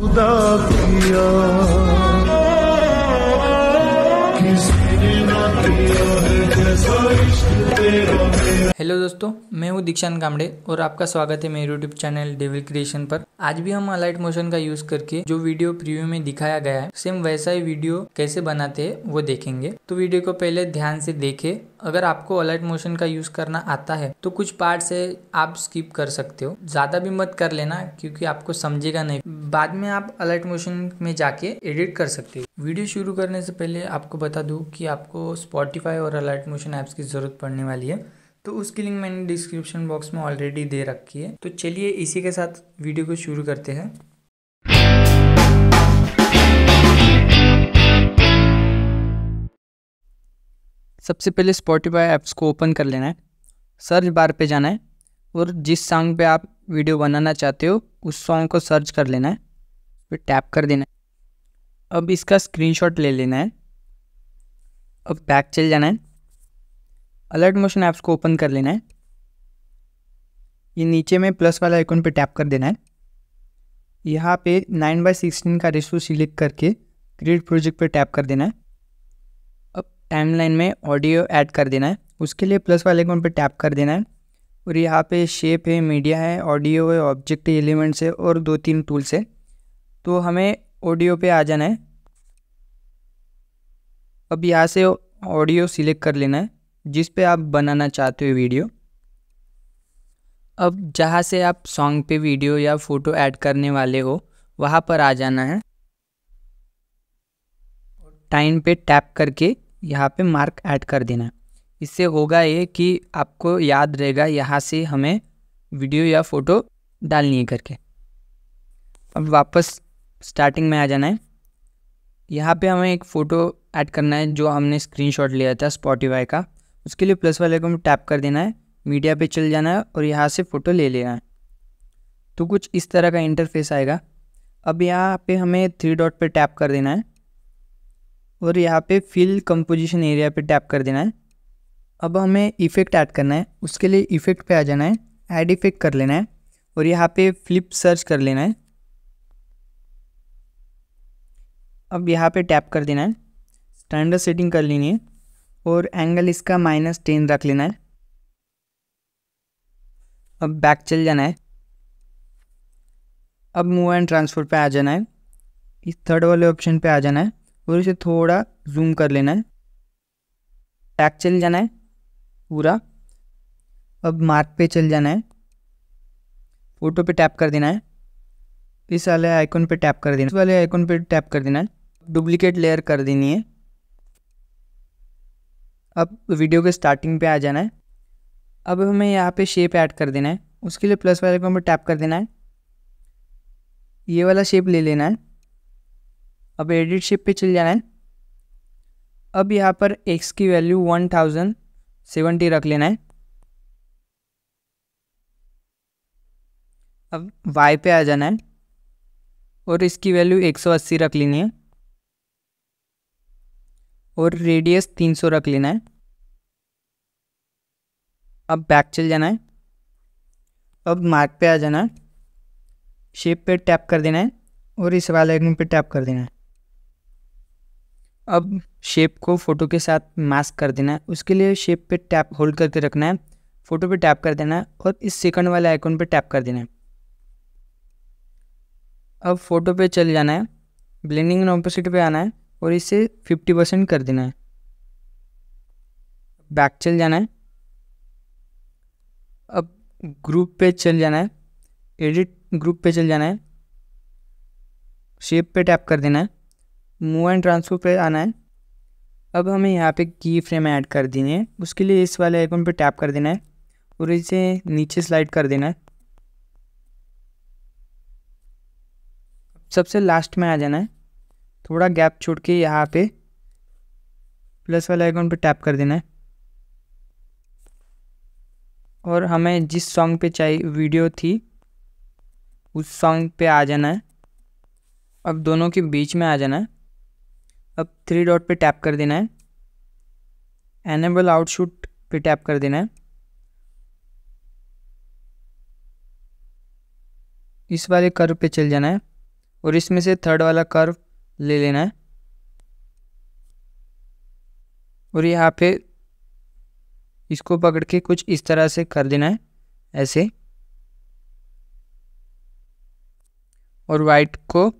खुदा किया हेलो दोस्तों मैं हूँ दीक्षांत कामड़े और आपका स्वागत है मेरे यूट्यूब चैनल डेविल क्रिएशन पर आज भी हम अलाइट मोशन का यूज करके जो वीडियो प्रीव्यू में दिखाया गया है सेम वैसा ही वीडियो कैसे बनाते हैं वो देखेंगे तो वीडियो को पहले ध्यान से देखें अगर आपको अलाइट मोशन का यूज करना आता है तो कुछ पार्ट से आप स्किप कर सकते हो ज्यादा भी मत कर लेना क्योंकि आपको समझेगा नहीं बाद में आप अलाइट मोशन में जाके एडिट कर सकते हो वीडियो शुरू करने से पहले आपको बता दूं कि आपको स्पॉटिफाई और अलाइट मोशन ऐप्स की जरूरत पड़ने वाली है तो उसकी लिंक मैंने डिस्क्रिप्शन बॉक्स में ऑलरेडी दे रखी है तो चलिए इसी के साथ वीडियो को शुरू करते हैं सबसे पहले Spotify ऐप्स को ओपन कर लेना है सर्च बार पे जाना है और जिस सॉन्ग पे आप वीडियो बनाना चाहते हो उस सॉन्ग को सर्च कर लेना है फिर टैप कर देना है अब इसका स्क्रीनशॉट ले लेना है अब बैक चल जाना है अलर्ट मोशन ऐप्स को ओपन कर लेना है ये नीचे में प्लस वाला आइकन पे टैप कर देना है यहाँ पे नाइन बाई सिक्सटीन का रेशो सिलेक्ट करके क्रिएट प्रोजेक्ट पे टैप कर देना है अब टाइमलाइन में ऑडियो ऐड कर देना है उसके लिए प्लस वाले आइकन पे टैप कर देना है और यहाँ पे शेप है मीडिया है ऑडियो है ऑब्जेक्ट है एलिमेंट्स है और दो तीन टूल्स है तो हमें ऑडियो पे आ जाना है अब यहाँ से ऑडियो सिलेक्ट कर लेना है जिस पे आप बनाना चाहते हो वीडियो अब जहाँ से आप सॉन्ग पे वीडियो या फ़ोटो ऐड करने वाले हो वहाँ पर आ जाना है टाइम पे टैप करके यहाँ पे मार्क ऐड कर देना है इससे होगा ये कि आपको याद रहेगा यहाँ से हमें वीडियो या फ़ोटो डालनी है करके अब वापस स्टार्टिंग में आ जाना है यहाँ पे हमें एक फ़ोटो ऐड करना है जो हमने स्क्रीनशॉट लिया था स्पॉटिफाई का उसके लिए प्लस वाले को हमें टैप कर देना है मीडिया पे चल जाना है और यहाँ से फ़ोटो ले लेना है तो कुछ इस तरह का इंटरफेस आएगा अब यहाँ पे हमें थ्री डॉट पे टैप कर देना है और यहाँ पे फिल कंपोजिशन एरिया पे टैप कर देना है अब हमें इफ़ेक्ट ऐड करना है उसके लिए इफ़ेक्ट पर आ जाना है ऐड इफ़ेक्ट कर लेना है और यहाँ पर फ्लिप सर्च कर लेना है अब यहाँ पर टैप कर देना है स्टैंडर्ड सेटिंग कर लेनी है और एंगल इसका माइनस टेन रख लेना है अब बैक चल जाना है अब मूव एंड ट्रांसफर पे आ जाना है इस थर्ड वाले ऑप्शन पे आ जाना है और इसे थोड़ा जूम कर लेना है बैक चल जाना है पूरा अब मार्क पे चल जाना है फोटो पे टैप कर देना है इस वाले आइकन पे टैप कर देना इस वाले आइकॉन पे टैप कर देना है डुप्लीकेट लेयर कर देनी है अब वीडियो के स्टार्टिंग पे आ जाना है अब हमें यहाँ पे शेप ऐड कर देना है उसके लिए प्लस वाले को हमें टैप कर देना है ये वाला शेप ले लेना है अब एडिट शेप पे चल जाना है अब यहाँ पर एक्स की वैल्यू वन थाउजेंड सेवेंटी रख लेना है अब वाई पे आ जाना है और इसकी वैल्यू एक सौ अस्सी रख लेनी है और रेडियस 300 रख लेना है अब बैक चल जाना है अब मार्क पे आ जाना है शेप पे टैप कर देना है और इस वाले आइकन पे टैप कर देना है अब शेप को फ़ोटो के साथ मास्क कर देना है उसके लिए शेप पे टैप होल्ड करके रखना है फ़ोटो पे टैप कर देना है और इस सेकंड वाले आइकन पे टैप कर देना है अब फ़ोटो पे चल जाना है ब्लेंडिंग एंड ऑपोजिट पे आना है और इसे फिफ्टी परसेंट कर देना है बैक चल जाना है अब ग्रुप पे चल जाना है एडिट ग्रुप पे चल जाना है शेप पे टैप कर देना है मूव एंड ट्रांसफर पे आना है अब हमें यहाँ पे की फ्रेम ऐड कर देनी है उसके लिए इस वाले आइकन पे टैप कर देना है और इसे नीचे स्लाइड कर देना है सबसे लास्ट में आ जाना है थोड़ा गैप छोड़ के यहाँ पे प्लस वाला आइकॉन पे टैप कर देना है और हमें जिस सॉन्ग पे चाहिए वीडियो थी उस सॉन्ग पे आ जाना है अब दोनों के बीच में आ जाना है अब थ्री डॉट पे टैप कर देना है एनेबल आउटशूट पे टैप कर देना है इस वाले कर्व पे चल जाना है और इसमें से थर्ड वाला कर्व ले लेना है और यहाँ पे इसको पकड़ के कुछ इस तरह से कर देना है ऐसे और वाइट को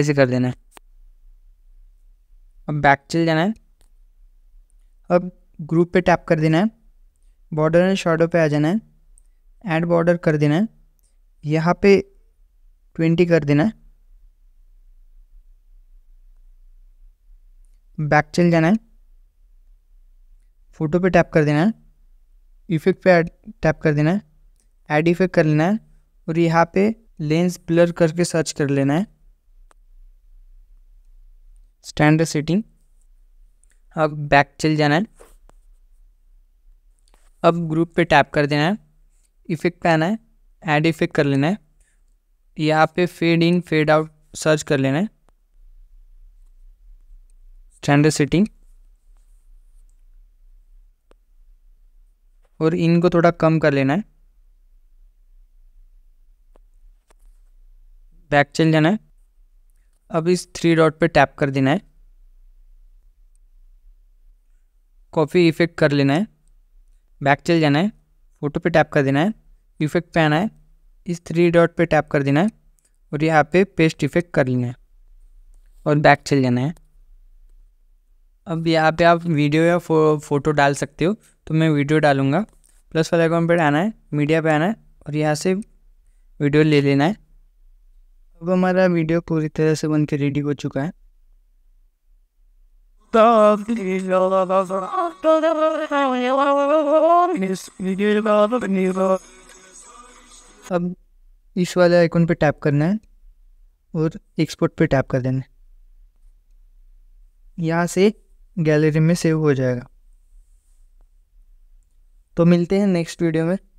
ऐसे कर देना है अब बैक चल जाना है अब ग्रुप पे टैप कर देना है बॉर्डर एंड शॉर्डो पे आ जाना है ऐड बॉर्डर कर देना है यहाँ पे ट्वेंटी कर देना है बैक चल जाना है फ़ोटो पे टैप कर देना है इफेक्ट पे टैप कर देना है ऐड इफेक्ट कर लेना है और यहाँ पे लेंस ब्लर करके सर्च कर लेना है स्टैंडर्ड सेटिंग अब बैक चल जाना है अब ग्रुप पे टैप कर देना है इफेक्ट पे आना है ऐड इफेक्ट कर लेना है यहाँ पे fade in fade out search कर लेना है स्टैंडर्ड सेटिंग और इनको थोड़ा कम कर लेना है बैक चल जाना है अब इस थ्री डॉट पे टैप कर देना है कॉफ़ी इफ़ेक्ट कर लेना है बैक चल जाना है फ़ोटो पे टैप कर देना है इफ़ेक्ट पे आना है इस थ्री डॉट पे टैप कर देना है और यहाँ पे पेस्ट इफ़ेक्ट कर लेना है और बैक चल जाना है अब यहाँ पे आप वीडियो या फो, फोटो डाल सकते हो तो मैं वीडियो डालूँगा प्लस वाले अकाउंट पर आना है मीडिया पे आना है और यहाँ से वीडियो ले लेना है अब हमारा वीडियो पूरी तरह से बन के रेडी हो चुका है अब इस वाले आइकन पे टैप करना है और एक्सपोर्ट पे टैप कर देना है यहाँ से गैलरी में सेव हो जाएगा तो मिलते हैं नेक्स्ट वीडियो में